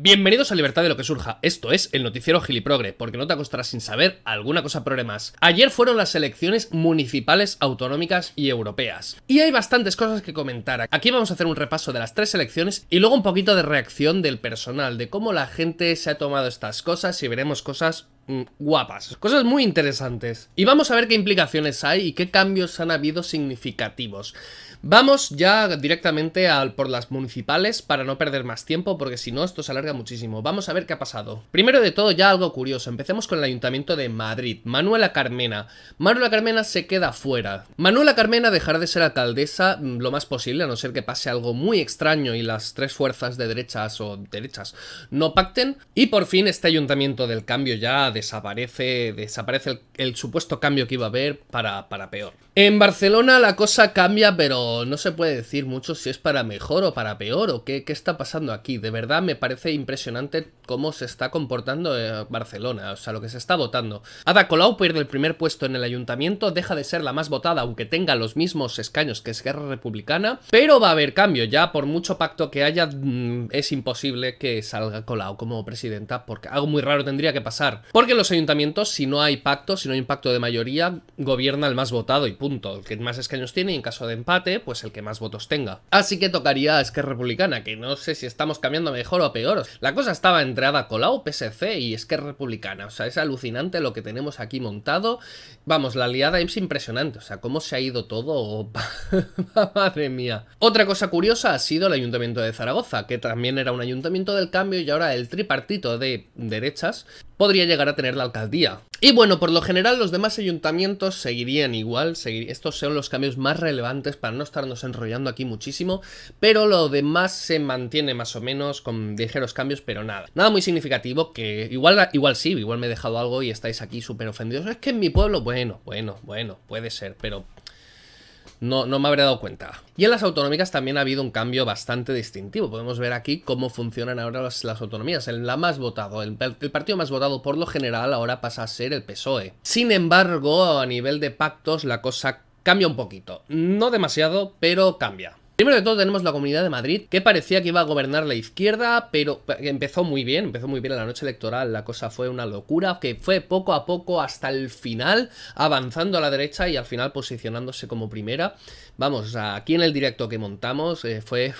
Bienvenidos a Libertad de lo que surja, esto es el noticiero Giliprogre, porque no te acostarás sin saber alguna cosa progre más. Ayer fueron las elecciones municipales, autonómicas y europeas, y hay bastantes cosas que comentar. Aquí vamos a hacer un repaso de las tres elecciones y luego un poquito de reacción del personal, de cómo la gente se ha tomado estas cosas y veremos cosas Mm, guapas, cosas muy interesantes. Y vamos a ver qué implicaciones hay y qué cambios han habido significativos. Vamos ya directamente al por las municipales para no perder más tiempo porque si no esto se alarga muchísimo. Vamos a ver qué ha pasado. Primero de todo ya algo curioso. Empecemos con el Ayuntamiento de Madrid. Manuela Carmena. Manuela Carmena se queda fuera. Manuela Carmena dejará de ser alcaldesa mm, lo más posible a no ser que pase algo muy extraño y las tres fuerzas de derechas o derechas no pacten. Y por fin este Ayuntamiento del Cambio ya desaparece, desaparece el, supuesto cambio que iba a haber para, para peor. En Barcelona la cosa cambia, pero no se puede decir mucho si es para mejor o para peor o qué, está pasando aquí. De verdad me parece impresionante cómo se está comportando eh, Barcelona, o sea, lo que se está votando. Ada Colau pierde el primer puesto en el ayuntamiento, deja de ser la más votada, aunque tenga los mismos escaños que es Guerra Republicana, pero va a haber cambio, ya por mucho pacto que haya, mm, es imposible que salga Colau como presidenta, porque algo muy raro tendría que pasar que los ayuntamientos, si no hay pacto, si no hay un pacto de mayoría, gobierna el más votado y punto. El que más escaños tiene y en caso de empate, pues el que más votos tenga. Así que tocaría a Esquerra Republicana, que no sé si estamos cambiando mejor o peor. La cosa estaba entrada Ada la PSC y Esquerra Republicana. O sea, es alucinante lo que tenemos aquí montado. Vamos, la liada es impresionante. O sea, cómo se ha ido todo. ¡Oh, madre mía. Otra cosa curiosa ha sido el ayuntamiento de Zaragoza, que también era un ayuntamiento del cambio y ahora el tripartito de derechas podría llegar a tener la alcaldía. Y bueno, por lo general los demás ayuntamientos seguirían igual, seguir... estos son los cambios más relevantes para no estarnos enrollando aquí muchísimo, pero lo demás se mantiene más o menos con ligeros cambios, pero nada. Nada muy significativo, que igual, igual sí, igual me he dejado algo y estáis aquí súper ofendidos. Es que en mi pueblo, bueno, bueno, bueno, puede ser, pero no, me habré dado cuenta. Y en las autonómicas también ha habido un cambio bastante distintivo. Podemos ver aquí cómo funcionan ahora las, autonomías. la más votado, el, el, partido más votado por lo general ahora pasa a ser el PSOE. Sin embargo, a nivel de pactos la cosa cambia un poquito. No demasiado, pero cambia. Primero de todo tenemos la Comunidad de Madrid, que parecía que iba a gobernar la izquierda, pero empezó muy bien, empezó muy bien en la noche electoral, la cosa fue una locura, que fue poco a poco hasta el final, avanzando a la derecha y al final posicionándose como primera. Vamos, aquí en el directo que montamos eh, fue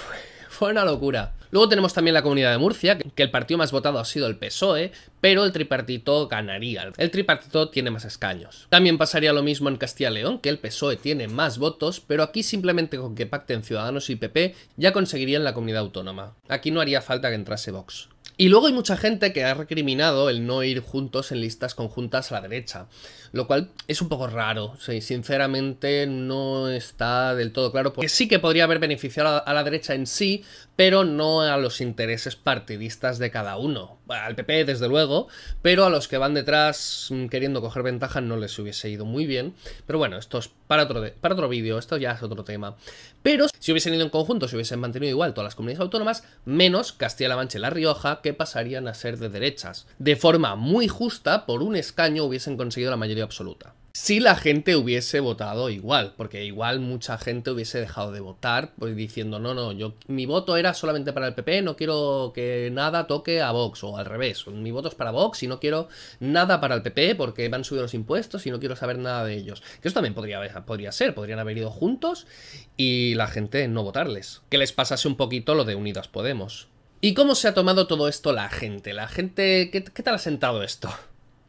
Fue una locura. Luego tenemos también la Comunidad de Murcia, que el partido más votado ha sido el PSOE, pero el tripartito ganaría. El tripartito tiene más escaños. También pasaría lo mismo en Castilla y León, que el PSOE tiene más votos, pero aquí simplemente con que pacten Ciudadanos y PP ya conseguirían la comunidad autónoma. Aquí no haría falta que entrase Vox. Y luego hay mucha gente que ha recriminado el no ir juntos en listas conjuntas a la derecha, lo cual es un poco raro, sinceramente no está del todo claro, porque sí que podría haber beneficiado a la derecha en sí, pero no a los intereses partidistas de cada uno. Al PP, desde luego, pero a los que van detrás mm, queriendo coger ventaja no les hubiese ido muy bien. Pero bueno, esto es para otro, para otro vídeo, esto ya es otro tema. Pero si hubiesen ido en conjunto, si hubiesen mantenido igual todas las comunidades autónomas, menos Castilla-La Mancha y La Rioja, que pasarían a ser de derechas. De forma muy justa, por un escaño hubiesen conseguido la mayoría absoluta. Si la gente hubiese votado igual, porque igual mucha gente hubiese dejado de votar, pues diciendo, no, no, yo mi voto era solamente para el PP, no quiero que nada toque a Vox, o al revés, mi voto es para Vox y no quiero nada para el PP porque me han subido los impuestos y no quiero saber nada de ellos. Que eso también podría, podría ser, podrían haber ido juntos y la gente no votarles. Que les pasase un poquito lo de Unidas Podemos. ¿Y cómo se ha tomado todo esto la gente? ¿La gente qué, qué tal ha sentado esto?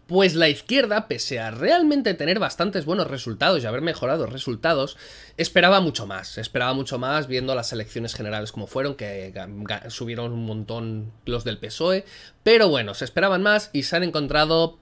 Pues la izquierda, pese a realmente tener bastantes buenos resultados y haber mejorado resultados, esperaba mucho más. Esperaba mucho más viendo las elecciones generales como fueron, que subieron un montón los del PSOE. Pero bueno, se esperaban más y se han encontrado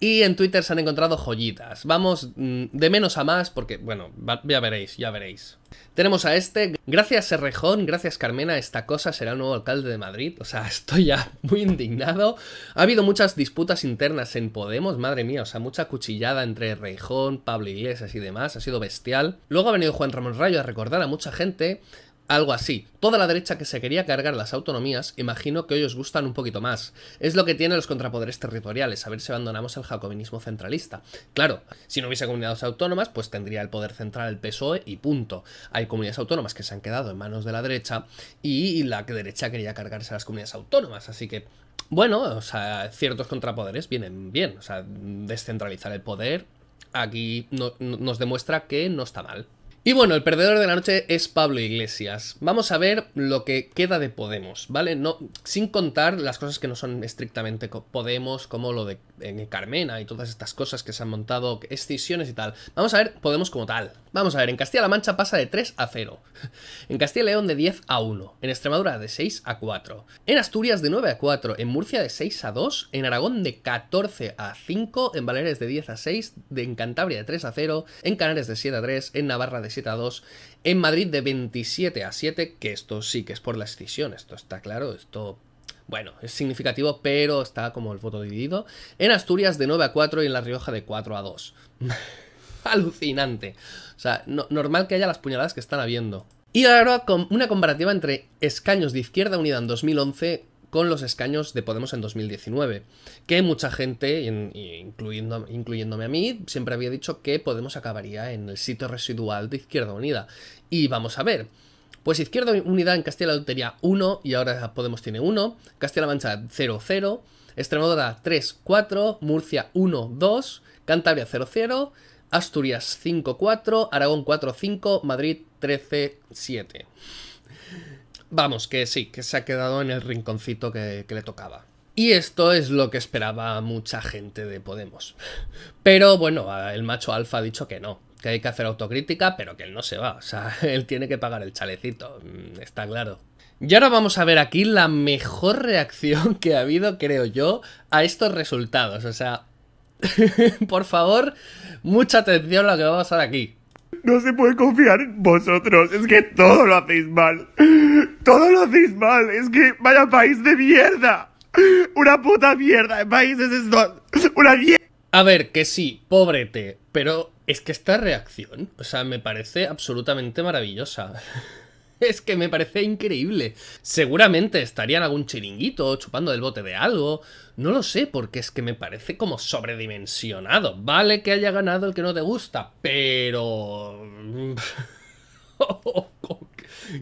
y en Twitter se han encontrado joyitas. Vamos mm, de menos a más porque, bueno, ya veréis, ya veréis. Tenemos a este. Gracias Serrejón, gracias Carmena, esta cosa será el nuevo alcalde de Madrid. O sea, estoy ya muy indignado. Ha habido muchas disputas internas en Podemos, madre mía, o sea, mucha cuchillada entre Reijón, Pablo Iglesias y demás, ha sido bestial. Luego ha venido Juan Ramón Rayo a recordar a mucha gente algo así. Toda la derecha que se quería cargar las autonomías, imagino que hoy os gustan un poquito más. Es lo que tienen los contrapoderes territoriales, a ver si abandonamos el jacobinismo centralista. Claro, si no hubiese comunidades autónomas, pues tendría el poder central el PSOE y punto. Hay comunidades autónomas que se han quedado en manos de la derecha y la derecha quería cargarse a las comunidades autónomas, así que bueno, o sea, ciertos contrapoderes vienen bien. O sea, descentralizar el poder aquí nos demuestra que no está mal. Y bueno, el perdedor de la noche es Pablo Iglesias. Vamos a ver lo que queda de Podemos, ¿vale? No, sin contar las cosas que no son estrictamente Podemos, como lo de en Carmena y todas estas cosas que se han montado, excisiones y tal. Vamos a ver Podemos como tal. Vamos a ver, en Castilla-La Mancha pasa de 3 a 0. En Castilla y León de 10 a 1. En Extremadura de 6 a 4. En Asturias de 9 a 4. En Murcia de 6 a 2. En Aragón de 14 a 5. En Baleares de 10 a 6. en Cantabria de 3 a 0. En Canarias de 7 a 3. En Navarra de 7 a 2. En Madrid de 27 a 7. Que esto sí que es por la escisión. Esto está claro. Esto bueno, es significativo, pero está como el voto dividido. En Asturias de 9 a 4 y en La Rioja de 4 a 2. Alucinante. O sea, normal que haya las puñaladas que están habiendo. Y ahora con una comparativa entre escaños de Izquierda Unida en 2011 con los escaños de Podemos en 2019, que mucha gente, incluyendo, incluyéndome a mí, siempre había dicho que Podemos acabaría en el sitio residual de Izquierda Unida. Y vamos a ver, pues Izquierda Unidad en Castilla-La Mancha 1 y ahora Podemos tiene 1. Castilla-La Mancha 0, 0. Extremadura 3, 4. Murcia 1, 2. Cantabria 0, 0. Asturias 5, 4. Aragón 4, 5. Madrid 13, 7. Vamos, que sí, que se ha quedado en el rinconcito que le tocaba. Y esto es lo que esperaba mucha gente de Podemos. Pero bueno, el macho alfa ha dicho que no, que hay que hacer autocrítica, pero que él no se va. O sea, él tiene que pagar el chalecito, mm, está claro. Y ahora vamos a ver aquí la mejor reacción que ha habido, creo yo, a estos resultados. O sea, por favor, mucha atención a lo que va a pasar aquí. No se puede confiar en vosotros, es que todo lo hacéis mal. Todo lo hacéis mal, es que vaya país de mierda. Una puta mierda, el país es esto. Una mierda. A ver, que sí, pobrete, pero es que esta reacción, o sea, me parece absolutamente maravillosa. Es que me parece increíble. Seguramente estarían algún chiringuito, chupando del bote de algo. No lo sé, porque es que me parece como sobredimensionado. Vale que haya ganado el que no te gusta, pero... ¡Oh, oh, oh!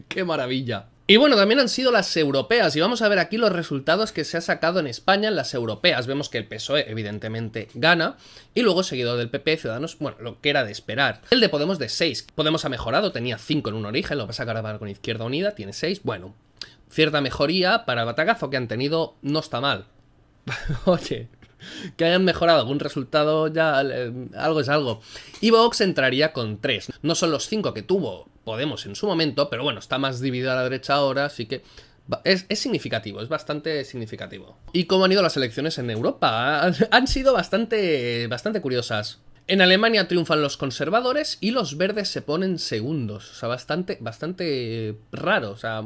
¡Qué maravilla! Y bueno, también han sido las europeas y vamos a ver aquí los resultados que se ha sacado en España en las europeas. Vemos que el PSOE evidentemente gana y luego seguido del PP, Ciudadanos, bueno, lo que era de esperar. El de Podemos de 6. Podemos ha mejorado, tenía 5 en un origen, lo vas a grabar con Izquierda Unida, tiene 6. Bueno, cierta mejoría para el batacazo que han tenido, no está mal. Oye, que hayan mejorado algún resultado ya eh, algo es algo. Y Vox entraría con 3. No son los 5 que tuvo Podemos en su momento, pero bueno, está más dividida a la derecha ahora, así que es, significativo, es bastante significativo. ¿Y cómo han ido las elecciones en Europa? Han sido bastante, bastante curiosas. En Alemania triunfan los conservadores y los verdes se ponen segundos. O sea, bastante, bastante raro. O sea,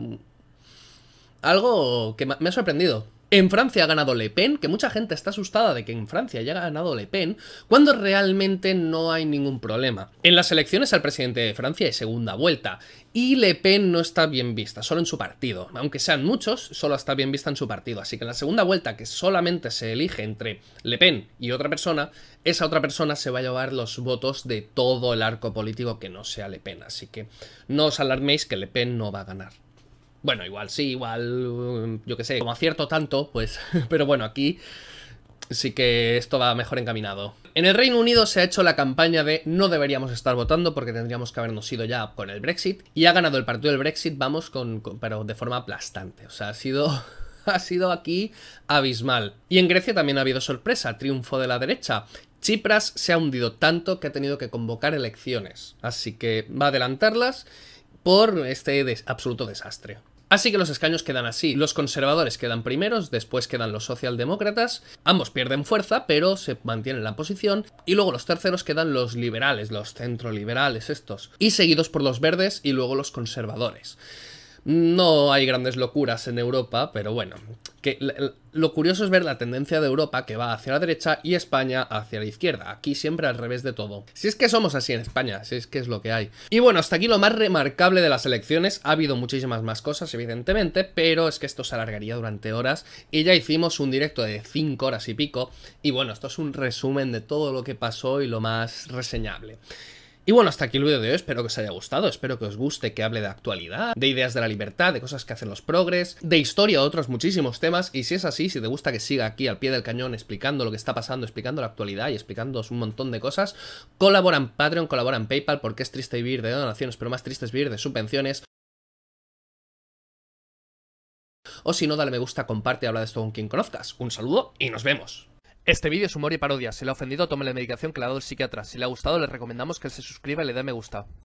algo que me ha sorprendido. En Francia ha ganado Le Pen, que mucha gente está asustada de que en Francia haya ganado Le Pen, cuando realmente no hay ningún problema. En las elecciones al presidente de Francia hay segunda vuelta, y Le Pen no está bien vista, solo en su partido. Aunque sean muchos, solo está bien vista en su partido. Así que en la segunda vuelta, que solamente se elige entre Le Pen y otra persona, esa otra persona se va a llevar los votos de todo el arco político que no sea Le Pen. Así que no os alarméis que Le Pen no va a ganar. Bueno, igual sí, igual, um, yo qué sé, como acierto tanto, pues, pero bueno, aquí sí que esto va mejor encaminado. En el Reino Unido se ha hecho la campaña de no deberíamos estar votando porque tendríamos que habernos ido ya con el Brexit y ha ganado el partido del Brexit, vamos, con, pero de forma aplastante. O sea, ha sido ha sido aquí abismal. Y en Grecia también ha habido sorpresa, triunfo de la derecha. Chipras se ha hundido tanto que ha tenido que convocar elecciones, así que va a adelantarlas por este absoluto desastre. Así que los escaños quedan así. Los conservadores quedan primeros, después quedan los socialdemócratas. Ambos pierden fuerza, pero se mantienen la posición. Y luego los terceros quedan los liberales, los centroliberales estos. Y seguidos por los verdes y luego los conservadores. No hay grandes locuras en Europa, pero bueno, que lo curioso es ver la tendencia de Europa que va hacia la derecha y España hacia la izquierda, aquí siempre al revés de todo. Si es que somos así en España, si es que es lo que hay. Y bueno, hasta aquí lo más remarcable de las elecciones, ha habido muchísimas más cosas evidentemente, pero es que esto se alargaría durante horas y ya hicimos un directo de 5 horas y pico, y bueno, esto es un resumen de todo lo que pasó y lo más reseñable. Y bueno, hasta aquí el vídeo de hoy, espero que os haya gustado, espero que os guste que hable de actualidad, de ideas de la libertad, de cosas que hacen los progres, de historia, otros muchísimos temas, y si es así, si te gusta que siga aquí al pie del cañón explicando lo que está pasando, explicando la actualidad y explicándoos un montón de cosas, colaboran en Patreon, colaboran Paypal, porque es triste vivir de donaciones, pero más triste es vivir de subvenciones, o si no, dale me gusta, comparte y habla de esto con quien conozcas. Un saludo y nos vemos. Este vídeo es humor y parodia. Si le ha ofendido, tome la medicación que le ha dado el psiquiatra. Si le ha gustado, le recomendamos que se suscriba y le dé me gusta.